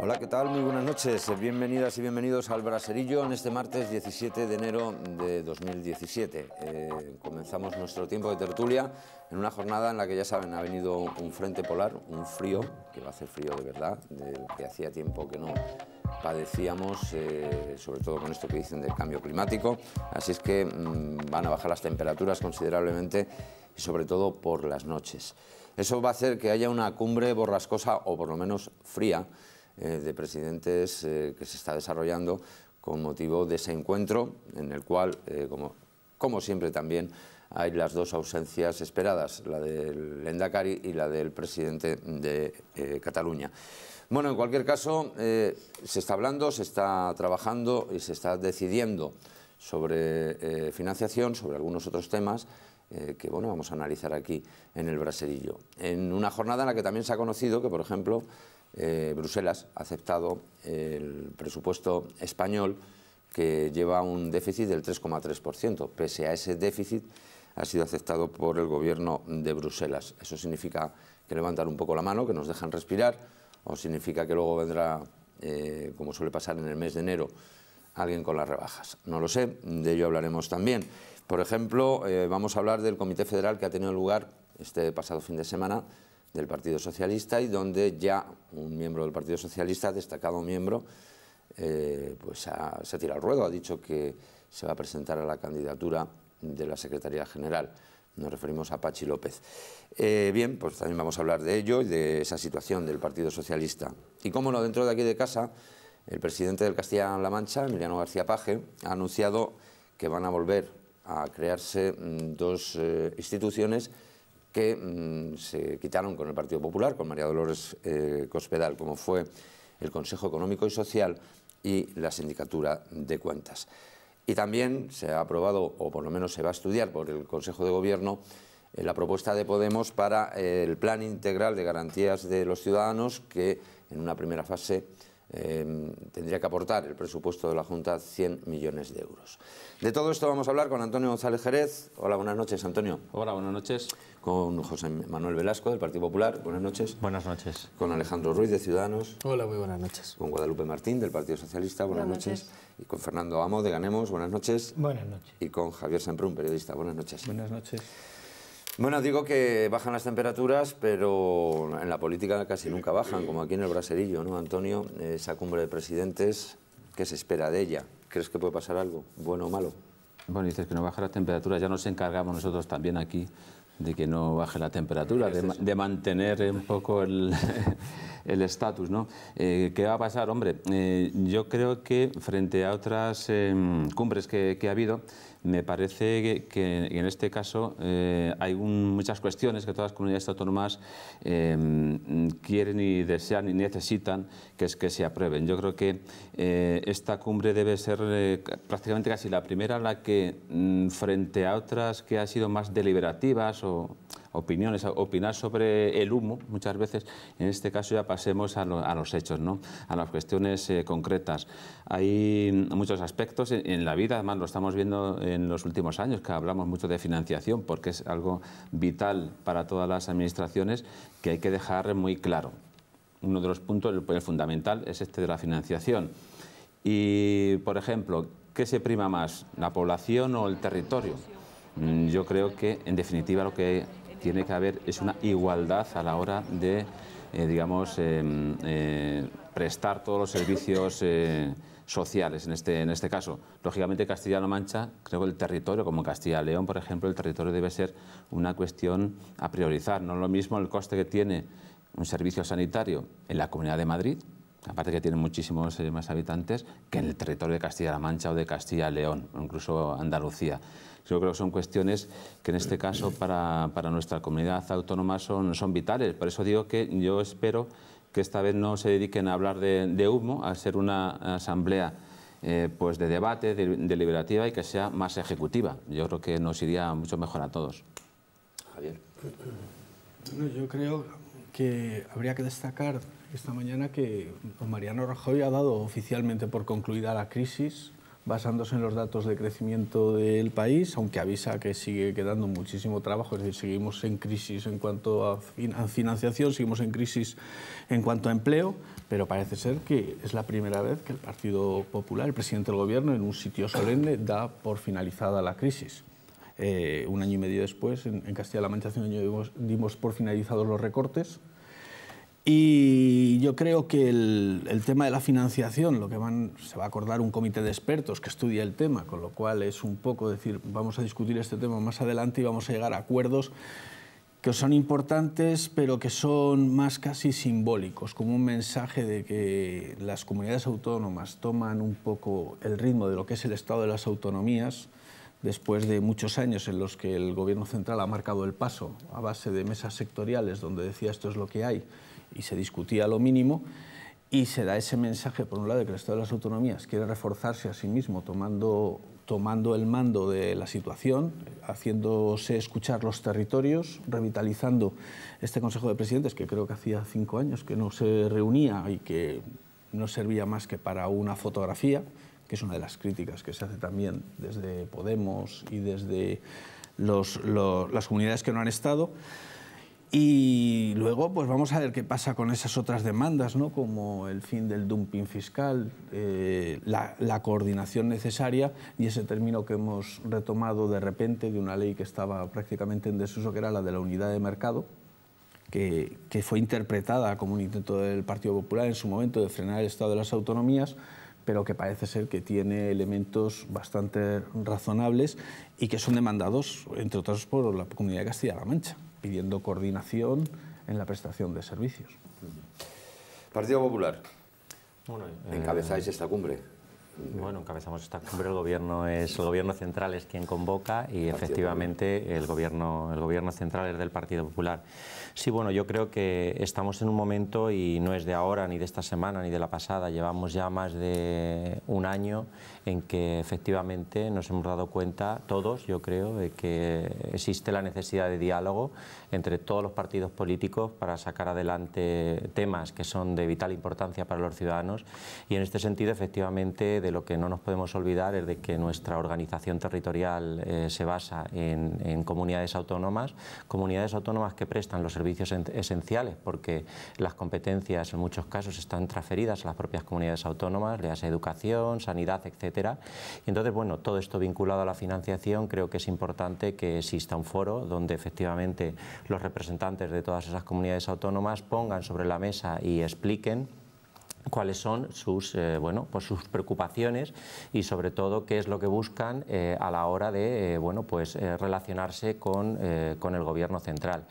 Hola, ¿qué tal, mi? noches, bienvenidas y bienvenidos al Braserillo en este martes 17 de enero de 2017. Eh, comenzamos nuestro tiempo de tertulia en una jornada en la que ya saben, ha venido un frente polar, un frío, que va a hacer frío de verdad, que hacía tiempo que no padecíamos, eh, sobre todo con esto que dicen del cambio climático. Así es que mm, van a bajar las temperaturas considerablemente y sobre todo por las noches. Eso va a hacer que haya una cumbre borrascosa o por lo menos fría eh, de presidentes eh, que se está desarrollando con motivo de ese encuentro en el cual, eh, como, como siempre también, hay las dos ausencias esperadas, la del Endacari y la del presidente de Cataluña. Bueno, en cualquier caso, se está hablando, se está trabajando y se está decidiendo sobre financiación, sobre algunos otros temas que bueno, vamos a analizar aquí en el Braserillo. En una jornada en la que también se ha conocido que, por ejemplo, eh, Bruselas ha aceptado el presupuesto español que lleva un déficit del 3,3%. Pese a ese déficit ha sido aceptado por el gobierno de Bruselas. Eso significa que levantan un poco la mano, que nos dejan respirar, o significa que luego vendrá, eh, como suele pasar en el mes de enero, alguien con las rebajas. No lo sé, de ello hablaremos también. Por ejemplo, eh, vamos a hablar del Comité Federal que ha tenido lugar este pasado fin de semana del Partido Socialista y donde ya un miembro del Partido Socialista, destacado miembro, eh, pues se ha tirado al ruedo, ha dicho que se va a presentar a la candidatura de la Secretaría General. Nos referimos a Pachi López. Eh, bien, pues también vamos a hablar de ello y de esa situación del Partido Socialista. Y cómo no, dentro de aquí de casa, el presidente del Castilla-La Mancha, Emiliano García Paje, ha anunciado que van a volver a crearse mm, dos eh, instituciones que mm, se quitaron con el Partido Popular, con María Dolores eh, Cospedal, como fue el Consejo Económico y Social y la Sindicatura de Cuentas. Y también se ha aprobado, o por lo menos se va a estudiar por el Consejo de Gobierno, eh, la propuesta de Podemos para eh, el Plan Integral de Garantías de los Ciudadanos, que en una primera fase tendría que aportar el presupuesto de la Junta 100 millones de euros. De todo esto vamos a hablar con Antonio González Jerez. Hola, buenas noches, Antonio. Hola, buenas noches con José Manuel Velasco del Partido Popular. Buenas noches. Buenas noches. Con Alejandro Ruiz de Ciudadanos. Hola, muy buenas noches. Con Guadalupe Martín del Partido Socialista. Buenas, noches. Y con Fernando Amo de Ganemos. Buenas noches. Buenas noches. Y con Javier Semprún, periodista. Buenas noches. Buenas noches. Bueno, digo que bajan las temperaturas, pero en la política casi nunca bajan, como aquí en el Braserillo, ¿no, Antonio? Esa cumbre de presidentes, ¿qué se espera de ella? ¿Crees que puede pasar algo, bueno o malo? Bueno, dices que no bajan las temperaturas, ya nos encargamos nosotros también aquí de que no baje la temperatura, de, de, mantener un poco el, el estatus, ¿no? Eh, ¿Qué va a pasar? Hombre, eh, yo creo que frente a otras eh, cumbres que, ha habido, me parece que, en este caso hay muchas cuestiones que todas las comunidades autónomas quieren y desean y necesitan que, es que se aprueben. Yo creo que esta cumbre debe ser prácticamente casi la primera en la que, mm, frente a otras que han sido más deliberativas o opiniones, opinar sobre el humo muchas veces. En este caso ya pasemos a, los hechos, ¿no? a las cuestiones eh, concretas. Hay muchos aspectos en, la vida, además lo estamos viendo en los últimos años, que hablamos mucho de financiación porque es algo vital para todas las administraciones que hay que dejar muy claro. Uno de los puntos, el, el fundamental, es este de la financiación. Y, por ejemplo, ¿qué se prima más, la población o el territorio? Mm, yo creo que, en definitiva, lo que tiene que haber es una igualdad a la hora de, eh, digamos, em, eh, prestar todos los servicios eh, sociales en este, en este caso. Lógicamente Castilla-La Mancha, creo que el territorio, como Castilla-León, por ejemplo, el territorio debe ser una cuestión a priorizar. No es lo mismo el coste que tiene un servicio sanitario en la Comunidad de Madrid, aparte que tiene muchísimos más habitantes, que en el territorio de Castilla-La Mancha o de Castilla-León, o incluso Andalucía. Yo creo que son cuestiones que en este caso para, para nuestra comunidad autónoma son, son vitales. Por eso digo que yo espero que esta vez no se dediquen a hablar de, humo, a ser una asamblea eh, pues de debate, deliberativa y que sea más ejecutiva. Yo creo que nos iría mucho mejor a todos. Javier. yo creo que habría que destacar esta mañana que Mariano Rajoy ha dado oficialmente por concluida la crisis basándose en los datos de crecimiento del país, aunque avisa que sigue quedando muchísimo trabajo, es decir, seguimos en crisis en cuanto a, financiación, seguimos en crisis en cuanto a empleo, pero parece ser que es la primera vez que el Partido Popular, el presidente del Gobierno, en un sitio solemne da por finalizada la crisis. Eh, un año y medio después, en, Castilla-La Mancha, hace un año dimos, dimos por finalizados los recortes, y yo creo que el, tema de la financiación, lo que se va a acordar un comité de expertos que estudia el tema, con lo cual es un poco decir, vamos a discutir este tema más adelante y vamos a llegar a acuerdos que son importantes, pero que son más casi simbólicos, como un mensaje de que las comunidades autónomas toman un poco el ritmo de lo que es el estado de las autonomías, después de muchos años en los que el Gobierno central ha marcado el paso a base de mesas sectoriales donde decía esto es lo que hay y se discutía lo mínimo, y se da ese mensaje, por un lado, de que el estado de las autonomías quiere reforzarse a sí mismo tomando, tomando el mando de la situación, haciéndose escuchar los territorios, revitalizando este Consejo de Presidentes, que creo que hacía cinco años que no se reunía y que no servía más que para una fotografía, que es una de las críticas que se hace también desde Podemos y desde las comunidades que no han estado. Y luego pues vamos a ver qué pasa con esas otras demandas, ¿no? como el fin del dumping fiscal, eh, la, coordinación necesaria y ese término que hemos retomado de repente de una ley que estaba prácticamente en desuso, que era la de la unidad de mercado, que, que fue interpretada como un intento del Partido Popular en su momento de frenar el Estado de las Autonomías, pero que parece ser que tiene elementos bastante razonables y que son demandados, entre otros, por la Comunidad de Castilla-La Mancha pidiendo coordinación en la prestación de servicios. Partido Popular. Bueno, eh, encabezáis esta cumbre. Bueno, encabezamos esta cumbre, el gobierno es el gobierno central es quien convoca y efectivamente el gobierno el gobierno central es del Partido Popular. Sí, bueno, yo creo que estamos en un momento y no es de ahora ni de esta semana ni de la pasada, llevamos ya más de un año en que efectivamente nos hemos dado cuenta todos, yo creo, de que existe la necesidad de diálogo entre todos los partidos políticos para sacar adelante temas que son de vital importancia para los ciudadanos y en este sentido efectivamente de lo que no nos podemos olvidar es de que nuestra organización territorial eh, se basa en, comunidades autónomas, comunidades autónomas que prestan los servicios esenciales, porque las competencias en muchos casos están transferidas a las propias comunidades autónomas, leas a educación, sanidad, etc. Y entonces, bueno, todo esto vinculado a la financiación, creo que es importante que exista un foro donde efectivamente los representantes de todas esas comunidades autónomas pongan sobre la mesa y expliquen cuáles son sus, eh, bueno, pues sus preocupaciones y sobre todo qué es lo que buscan eh, a la hora de eh, bueno, pues, relacionarse con, con, el gobierno central.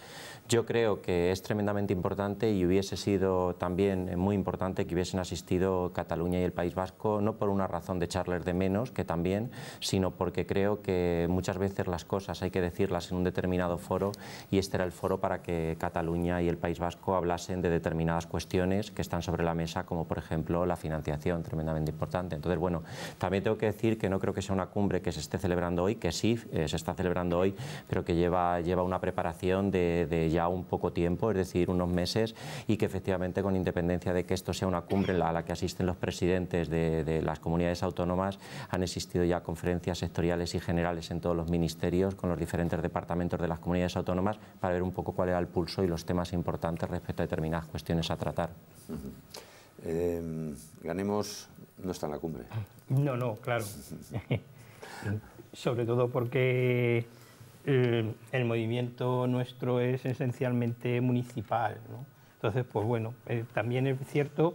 Yo creo que es tremendamente importante y hubiese sido también muy importante que hubiesen asistido Cataluña y el País Vasco, no por una razón de echarles de menos, que también, sino porque creo que muchas veces las cosas hay que decirlas en un determinado foro y este era el foro para que Cataluña y el País Vasco hablasen de determinadas cuestiones que están sobre la mesa como por ejemplo la financiación, tremendamente importante. Entonces, bueno, también tengo que decir que no creo que sea una cumbre que se esté celebrando hoy, que sí eh, se está celebrando hoy, pero que lleva, lleva una preparación de, ya un poco tiempo, es decir, unos meses, y que efectivamente con independencia de que esto sea una cumbre a la que asisten los presidentes de, las comunidades autónomas, han existido ya conferencias sectoriales y generales en todos los ministerios con los diferentes departamentos de las comunidades autónomas para ver un poco cuál era el pulso y los temas importantes respecto a determinadas cuestiones a tratar. Em, ganemos no está en la cumbre. No, no, claro. Sobre todo porque eh, el, movimiento nuestro es esencialmente municipal. ¿no? Entonces, pues bueno, eh, también es cierto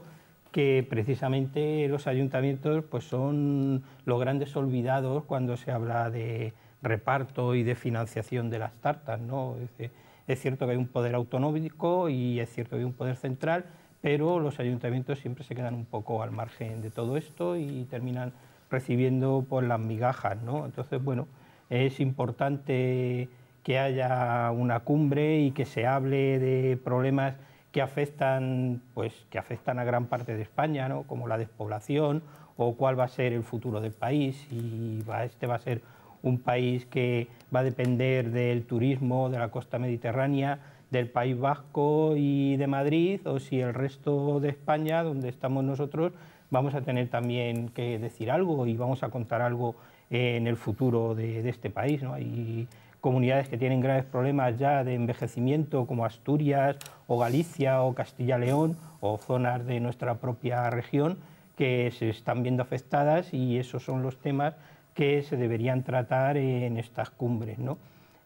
que precisamente los ayuntamientos pues son los grandes olvidados cuando se habla de reparto y de financiación de las tartas. ¿no? Es, es cierto que hay un poder autonómico y es cierto que hay un poder central, pero los ayuntamientos siempre se quedan un poco al margen de todo esto y terminan recibiendo por las migajas, ¿no? Entonces, bueno, es importante que haya una cumbre y que se hable de problemas que afectan, pues, que afectan a gran parte de España, ¿no? como la despoblación o cuál va a ser el futuro del país, y este va a ser un país que va a depender del turismo, de la costa mediterránea, del País Vasco y de Madrid o si el resto de España, donde estamos nosotros, vamos a tener también que decir algo y vamos a contar algo en el futuro de, este país. Hay comunidades que tienen graves problemas ya de envejecimiento como Asturias o Galicia o Castilla-León o zonas de nuestra propia región que se están viendo afectadas y esos son los temas que se deberían tratar en estas cumbres. ¿no?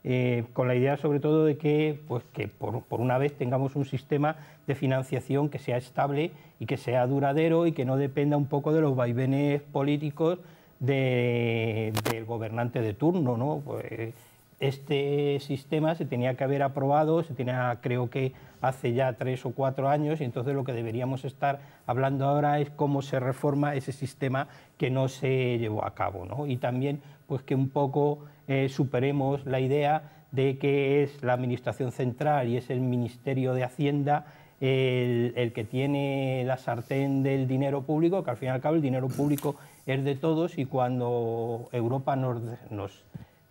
Eh, con la idea sobre todo de que, pues, que por, una vez tengamos un sistema de financiación que sea estable y que sea duradero y que no dependa un poco de los vaivenes políticos del gobernante de turno. ¿no? Pues, este sistema se tenía que haber aprobado, se tenía, creo que hace ya tres o cuatro años, y entonces lo que deberíamos estar hablando ahora es cómo se reforma ese sistema que no se llevó a cabo. Y también pues que un poco eh, superemos la idea de que es la Administración Central y es el Ministerio de Hacienda el, que tiene la sartén del dinero público, que al fin y al cabo el dinero público es de todos y cuando Europa nos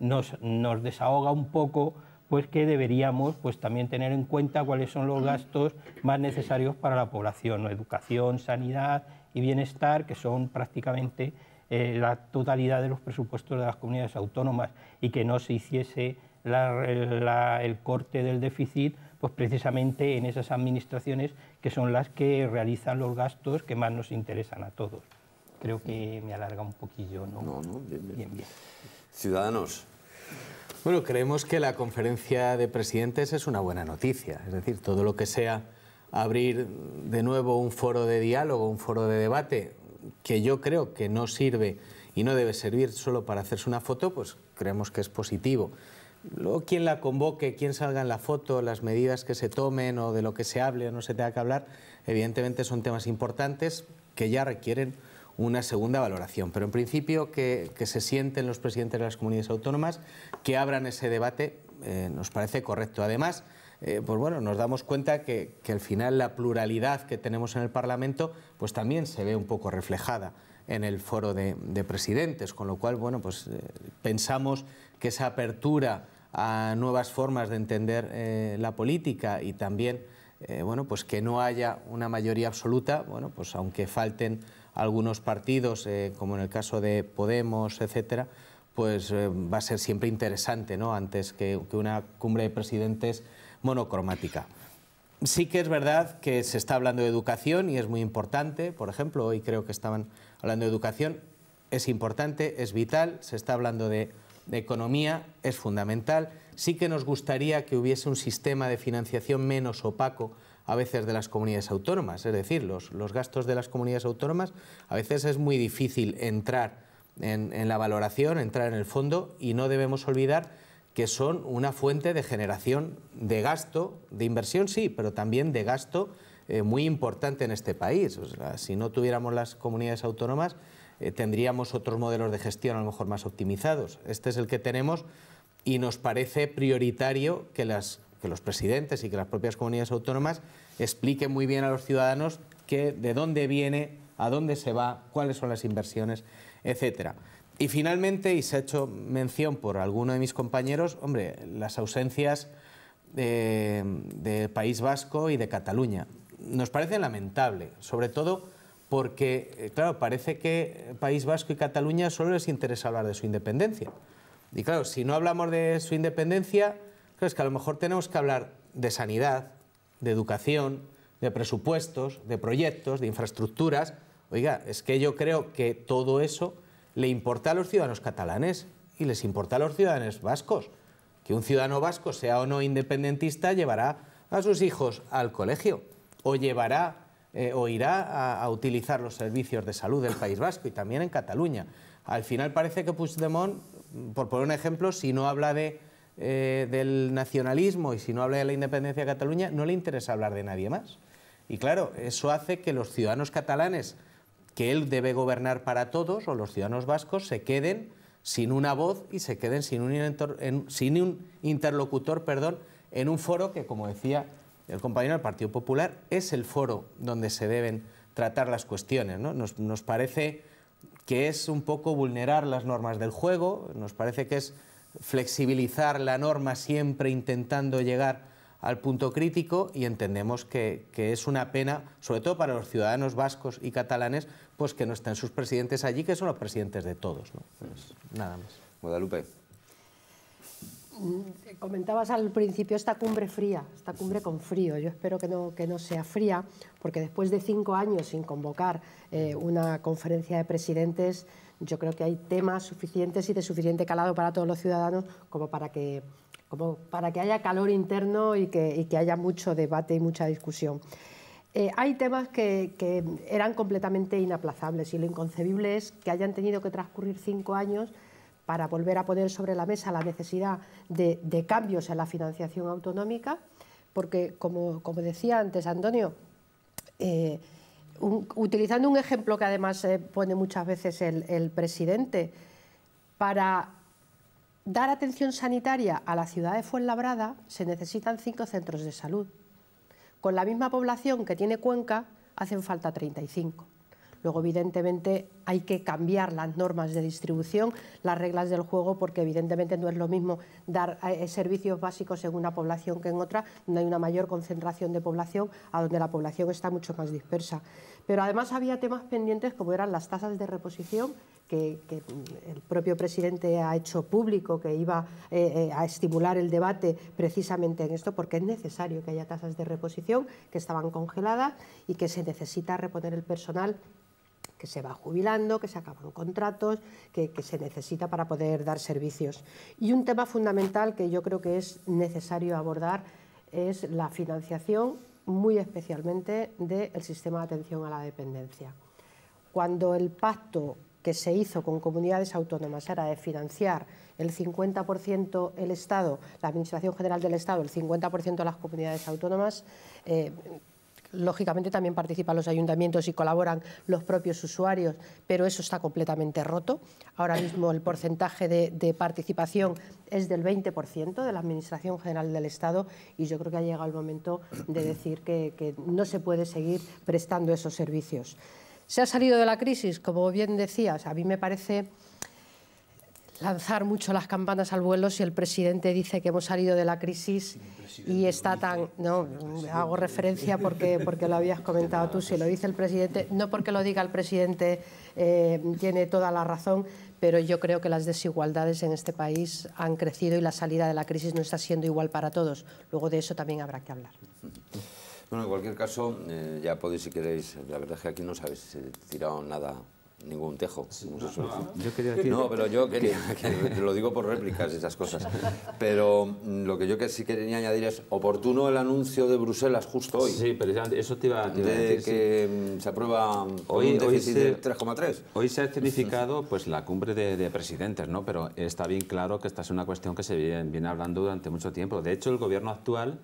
nos, desahoga un poco pues que deberíamos pues también tener en cuenta cuáles son los gastos más necesarios para la población, educación, sanidad y bienestar, que son prácticamente eh, la totalidad de los presupuestos de las comunidades autónomas y que no se hiciese el corte del déficit pues precisamente en esas administraciones que son las que realizan los gastos que más nos interesan a todos. Creo que me alarga un poquillo, ¿no? No, bien, bien. Ciudadanos, bueno, creemos que la conferencia de presidentes es una buena noticia. Es decir, todo lo que sea abrir de nuevo un foro de diálogo, un foro de debate, que yo creo que no sirve y no debe servir solo para hacerse una foto, pues creemos que es positivo. Luego, quien la convoque, quien salga en la foto, las medidas que se tomen o de lo que se hable o no se tenga que hablar, evidentemente son temas importantes que ya requieren una segunda valoración. Pero en principio que, se sienten los presidentes de las comunidades autónomas, que abran ese debate, eh, nos parece correcto. Además, eh, pues bueno, nos damos cuenta que, al final la pluralidad que tenemos en el Parlamento pues también se ve un poco reflejada en el foro de, presidentes, con lo cual bueno, pues, eh, pensamos que esa apertura a nuevas formas de entender la política y también bueno, pues que no haya una mayoría absoluta, bueno, pues aunque falten algunos partidos, eh, como en el caso de Podemos, etcétera, pues eh, va a ser siempre interesante, ¿no? Antes que, una cumbre de presidentes monocromática. Sí que es verdad que se está hablando de educación y es muy importante. Por ejemplo, hoy creo que estaban hablando de educación. Es importante, es vital. Se está hablando de economía, es fundamental. Sí que nos gustaría que hubiese un sistema de financiación menos opaco a veces de las comunidades autónomas, es decir, los, los gastos de las comunidades autónomas a veces es muy difícil entrar en, la valoración, entrar en el fondo y no debemos olvidar que son una fuente de generación de gasto, de inversión sí, pero también de gasto eh, muy importante en este país. si no tuviéramos las comunidades autónomas, eh, tendríamos otros modelos de gestión a lo mejor más optimizados. Este es el que tenemos y nos parece prioritario que las que los presidentes y que las propias comunidades autónomas expliquen muy bien a los ciudadanos que, de dónde viene, a dónde se va, cuáles son las inversiones, etcétera. Y finalmente, y se ha hecho mención por alguno de mis compañeros, hombre, las ausencias de, eh, de, País Vasco y de Cataluña. Nos parece lamentable, sobre todo porque, eh, claro, parece que País Vasco y Cataluña solo les interesa hablar de su independencia. Y claro, si no hablamos de su independencia, es que a lo mejor tenemos que hablar de sanidad, de educación, de presupuestos, de proyectos, de infraestructuras. Oiga, es que yo creo que todo eso le importa a los ciudadanos catalanes y les importa a los ciudadanos vascos. Que un ciudadano vasco, sea o no independentista, llevará a sus hijos al colegio o llevará eh, o irá a, a, utilizar los servicios de salud del País Vasco y también en Cataluña. Al final parece que Puigdemont, por poner un ejemplo, si no habla de eh, del nacionalismo y si no habla de la independencia de Cataluña, no le interesa hablar de nadie más. Y claro, eso hace que los ciudadanos catalanes, que él debe gobernar para todos, o los ciudadanos vascos, se queden sin una voz y se queden sin un, interlocutor perdón, en un foro que, como decía el compañero del Partido Popular, es el foro donde se deben tratar las cuestiones. nos parece que es un poco vulnerar las normas del juego, nos parece que es flexibilizar la norma siempre intentando llegar al punto crítico y entendemos que, es una pena, sobre todo para los ciudadanos vascos y catalanes, pues que no estén sus presidentes allí, que son los presidentes de todos. ¿no? Pues, nada más. Guadalupe. Eh, comentabas al principio esta cumbre fría, esta cumbre con frío. Yo espero que no, que no sea fría, porque después de cinco años sin convocar eh, una conferencia de presidentes, yo creo que hay temas suficientes y de suficiente calado para todos los ciudadanos como para que, para que haya calor interno y que, haya mucho debate y mucha discusión. Eh, hay temas que, que eran completamente inaplazables y lo inconcebible es que hayan tenido que transcurrir cinco años para volver a poner sobre la mesa la necesidad de, cambios en la financiación autonómica, porque, como, decía antes Antonio, eh, utilizando un ejemplo que además pone muchas veces el, el presidente, para dar atención sanitaria a la ciudad de Fuenlabrada se necesitan cinco centros de salud. Con la misma población que tiene Cuenca, hacen falta 35. Luego, evidentemente, hay que cambiar las normas de distribución, las reglas del juego, porque evidentemente no es lo mismo dar eh, servicios básicos en una población que en otra, donde hay una mayor concentración de población, a donde la población está mucho más dispersa. Pero además había temas pendientes como eran las tasas de reposición, que, mm, el propio presidente ha hecho público, que iba eh, eh, a estimular el debate precisamente en esto, porque es necesario que haya tasas de reposición que estaban congeladas y que se necesita reponer el personal que se va jubilando, que se acaban contratos, que, se necesita para poder dar servicios. Y un tema fundamental que yo creo que es necesario abordar es la financiación, muy especialmente del sistema de atención a la dependencia. Cuando el pacto que se hizo con comunidades autónomas era de financiar el 50% el Estado, la Administración General del Estado, el 50% las comunidades autónomas, eh, Lógicamente también participan los ayuntamientos y colaboran los propios usuarios, pero eso está completamente roto. Ahora mismo el porcentaje de, participación es del 20% de la Administración General del Estado y yo creo que ha llegado el momento de decir que, que no se puede seguir prestando esos servicios. Se ha salido de la crisis, como bien decías, a mí me parece lanzar mucho las campanas al vuelo si el presidente dice que hemos salido de la crisis y está tan... No, hago referencia porque, porque lo habías comentado tú, si lo dice el presidente, no porque lo diga el presidente eh, tiene toda la razón, pero yo creo que las desigualdades en este país han crecido y la salida de la crisis no está siendo igual para todos. Luego de eso también habrá que hablar. Bueno, en cualquier caso, eh, ya podéis si queréis, la verdad es que aquí no sabéis si tirado nada ningún tejo. No, pero yo quería, que lo digo por réplicas y esas cosas. Pero mm, lo que yo sí quería añadir es oportuno el anuncio de Bruselas justo hoy. Sí, precisamente, eso te iba, a De que mm, se aprueba hoy, hoy se, 3,3. Hoy se ha certificado pues, la cumbre de, presidentes, ¿no? pero está bien claro que esta es una cuestión que se viene, hablando durante mucho tiempo. De hecho, el gobierno actual...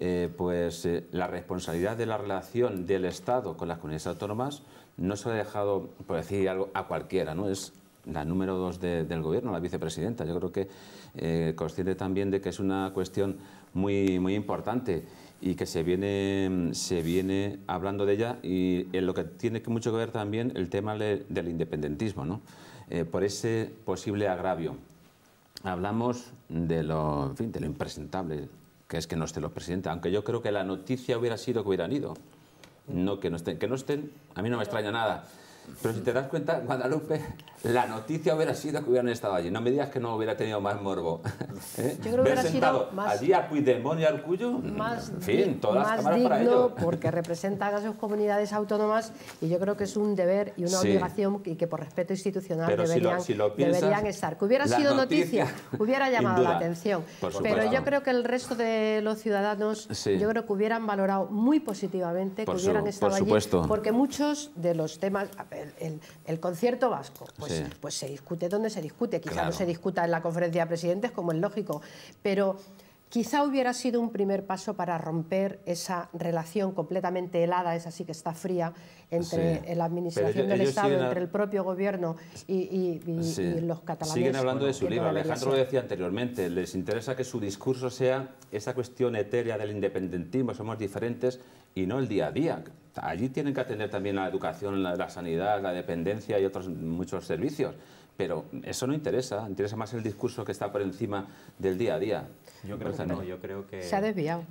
Eh, pues eh, la responsabilidad de la relación del Estado con las comunidades autónomas no se ha dejado, por decir algo, a cualquiera, ¿no? Es la número dos del gobierno, la vicepresidenta. Yo creo que eh, consciente también de que es una cuestión muy, muy importante y que se viene, se viene hablando de ella y en lo que tiene mucho que ver también el tema del independentismo, ¿no? Eh, por ese posible agravio. Hablamos de lo, en fin, de lo impresentable que es que no esté los presidentes, aunque yo creo que la noticia hubiera sido que hubieran ido no que no estén. Que no estén, a mí no me extraña nada. Pero si te das cuenta, Guadalupe, la noticia hubiera sido que hubieran estado allí. No me digas que no hubiera tenido más morbo. ¿Eh? Yo creo que hubiera sido más, allí a más digno porque representan a sus comunidades autónomas y yo creo que es un deber y una obligación y que por respeto institucional deberían, estar. Que hubiera sido noticia, hubiera llamado la atención. Pero yo creo que el resto de los ciudadanos, yo creo que hubieran valorado muy positivamente que hubieran estado allí. Porque muchos de los temas el, concierto vasco, pues, pues, se discute donde se discute, quizá no se discuta en la conferencia de presidentes como es lógico, pero quizá hubiera sido un primer paso para romper esa relación completamente helada, esa así que está fría, entre la administración del Estado, entre el propio gobierno y, y los catalanes. Siguen hablando de su libro. Alejandro lo decía anteriormente, les interesa que su discurso sea esa cuestión etérea del independentismo, somos diferentes, y no el día a día allí tienen que atender también la educación, la, sanidad, la dependencia y otros muchos servicios. Pero eso no interesa, interesa más el discurso que está por encima del día a día. Yo creo pues que no, yo creo que... Se ha desviado.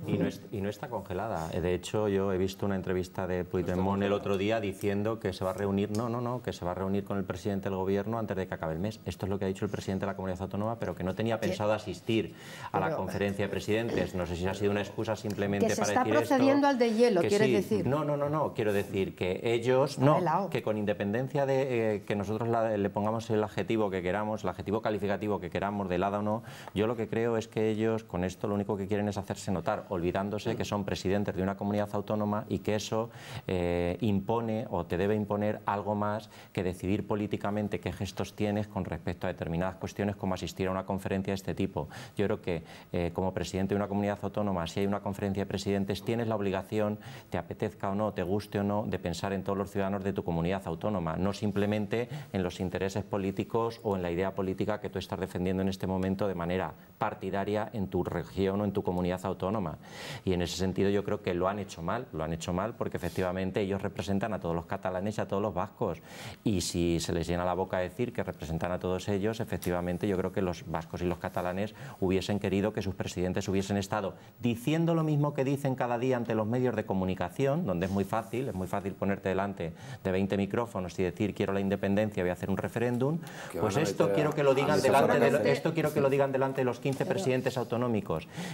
Y no, está congelada. De hecho, yo he visto una entrevista de Puigdemont el otro día diciendo que se va a reunir, no, no, no, que se va a reunir con el presidente del gobierno antes de que acabe el mes. Esto es lo que ha dicho el presidente de la comunidad autónoma, pero que no tenía pensado asistir a la conferencia de presidentes. No sé si ha sido una excusa simplemente para decir está procediendo al de hielo, quieres decir. No, no, no, no, quiero decir que ellos, no, que con independencia de eh, que nosotros le pongamos el adjetivo que queramos, el adjetivo calificativo que queramos, de helada o no, yo lo que creo es que ellos con esto lo único que quieren es hacerse notar, olvidándose que son presidentes de una comunidad autónoma y que eso eh, impone o te debe imponer algo más que decidir políticamente qué gestos tienes con respecto a determinadas cuestiones como asistir a una conferencia de este tipo. Yo creo que eh, como presidente de una comunidad autónoma, si hay una conferencia de presidentes, tienes la obligación, te apetezca o no, te guste o no, de pensar en todos los ciudadanos de tu comunidad autónoma, no simplemente en los intereses políticos o en la idea política que tú estás defendiendo en este momento de manera partidaria en tu región o en tu comunidad autónoma. Y en ese sentido yo creo que lo han hecho mal, lo han hecho mal porque efectivamente ellos representan a todos los catalanes y a todos los vascos. Y si se les llena la boca decir que representan a todos ellos, efectivamente yo creo que los vascos y los catalanes hubiesen querido que sus presidentes hubiesen estado diciendo lo mismo que dicen cada día ante los medios de comunicación, donde es muy fácil, es muy fácil ponerte delante de 20 micrófonos y decir quiero la independencia, voy a hacer un referéndum, pues esto quiero que lo digan ah, delante de, esto quiero que lo digan delante de los 15 presidentes autónomos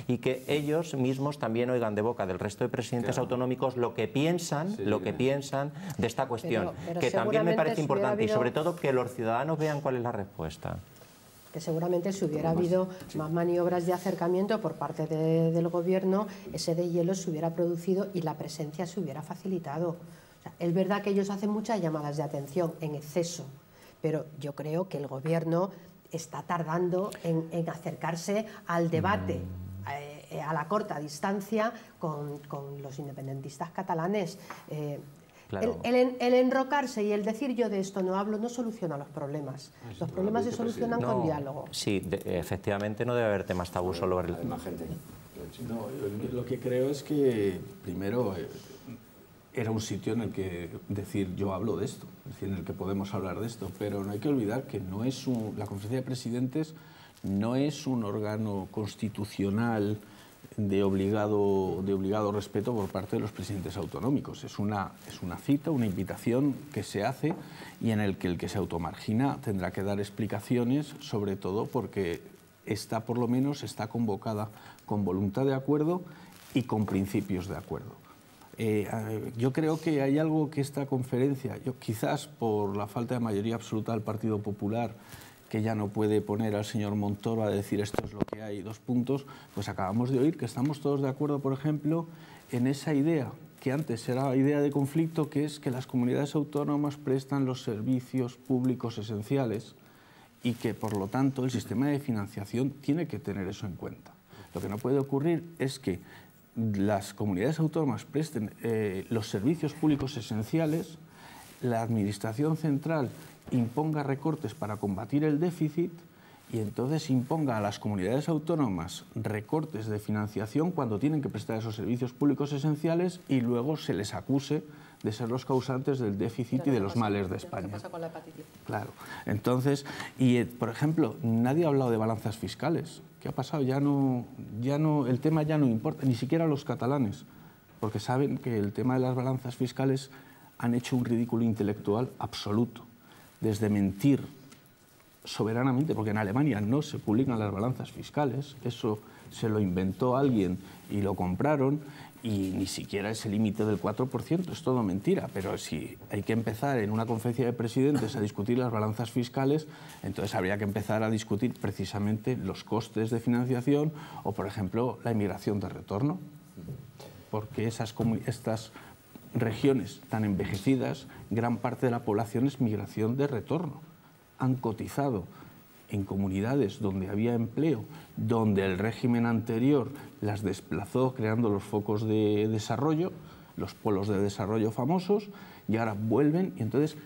y que ellos mismos también oigan de boca del resto de presidentes autonómicos lo que piensan, lo que piensan de esta cuestión, que también me parece importante y sobre todo que los ciudadanos vean cuál es la respuesta que seguramente si hubiera habido más maniobras de acercamiento por parte del gobierno, ese de hielo se hubiera producido y la presencia se hubiera facilitado. es verdad que ellos hacen muchas llamadas de atención en exceso, pero yo creo que el gobierno está tardando en, acercarse al debate. Mm. Eh, eh, a la corta distancia con, los independentistas catalanes. Eh, el, enrocarse y el decir yo de esto no hablo no soluciona los problemas. los problemas se solucionan con diálogo. Sí, efectivamente no debe haber temas tabú solo. gente. Mm. lo que creo es que primero era un sitio en el que decir yo hablo de esto, decir, en el que podemos hablar de esto, pero no hay que olvidar que no es la Conferencia de Presidentes no es un órgano constitucional de obligado, de obligado respeto por parte de los presidentes autonómicos. Es una, es una cita, una invitación que se hace y en el que el que se automargina tendrá que dar explicaciones, sobre todo porque está por lo menos está convocada con voluntad de acuerdo y con principios de acuerdo. Eh, yo creo que hay algo que esta conferencia, yo, quizás por la falta de mayoría absoluta del Partido Popular, que ya no puede poner al señor Montoro a decir esto es lo que hay, dos puntos, pues acabamos de oír que estamos todos de acuerdo, por ejemplo, en esa idea, que antes era idea de conflicto, que es que las comunidades autónomas prestan los servicios públicos esenciales y que, por lo tanto, el sistema de financiación tiene que tener eso en cuenta. Lo que no puede ocurrir es que las comunidades autónomas presten eh, los servicios públicos esenciales, la Administración Central imponga recortes para combatir el déficit y entonces imponga a las comunidades autónomas recortes de financiación cuando tienen que prestar esos servicios públicos esenciales y luego se les acuse de ser los causantes del déficit y de los males de España. Pasa con la Claro. Entonces, y eh, por ejemplo, nadie ha hablado de balanzas fiscales. ¿qué ha pasado? Ya no, ya no, el tema ya no importa, ni siquiera los catalanes, porque saben que el tema de las balanzas fiscales han hecho un ridículo intelectual absoluto, desde mentir soberanamente, porque en Alemania no se publican las balanzas fiscales, eso se lo inventó alguien y lo compraron, y ni siquiera ese límite del 4% es todo mentira, pero si hay que empezar en una conferencia de presidentes a discutir las balanzas fiscales, entonces habría que empezar a discutir precisamente los costes de financiación o, por ejemplo, la inmigración de retorno, porque esas, estas regiones tan envejecidas, gran parte de la población es migración de retorno, han cotizado en comunidades donde había empleo, donde el régimen anterior las desplazó creando los focos de desarrollo, los polos de desarrollo famosos, y ahora vuelven y entonces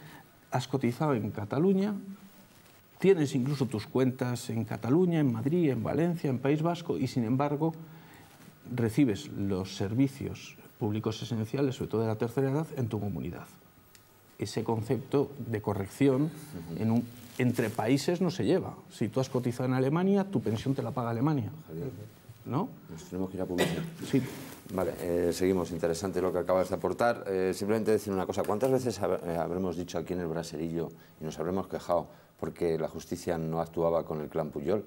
has cotizado en Cataluña, tienes incluso tus cuentas en Cataluña, en Madrid, en Valencia, en País Vasco, y sin embargo recibes los servicios públicos esenciales, sobre todo de la tercera edad, en tu comunidad ese concepto de corrección entre países no se lleva. Si tú has cotizado en Alemania, tu pensión te la paga Alemania. ¿No? Nos tenemos que ir a publicidad. Sí. Vale, eh, seguimos. Interesante lo que acabas de aportar. Eh, simplemente decir una cosa. ¿Cuántas veces eh, habremos dicho aquí en el braserillo y nos habremos quejado porque la justicia no actuaba con el clan Puyol?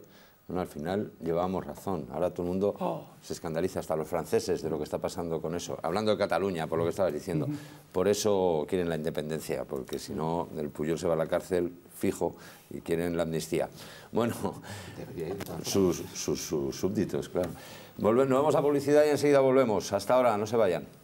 al final llevábamos razón. Ahora todo el mundo oh. se escandaliza, hasta los franceses, de lo que está pasando con eso. Hablando de Cataluña, por lo que estabas diciendo. Por eso quieren la independencia, porque si no, el Puyol se va a la cárcel fijo y quieren la amnistía. Bueno, sus, súbditos, claro. Volvemos nos vamos a publicidad y enseguida volvemos. Hasta ahora, no se vayan.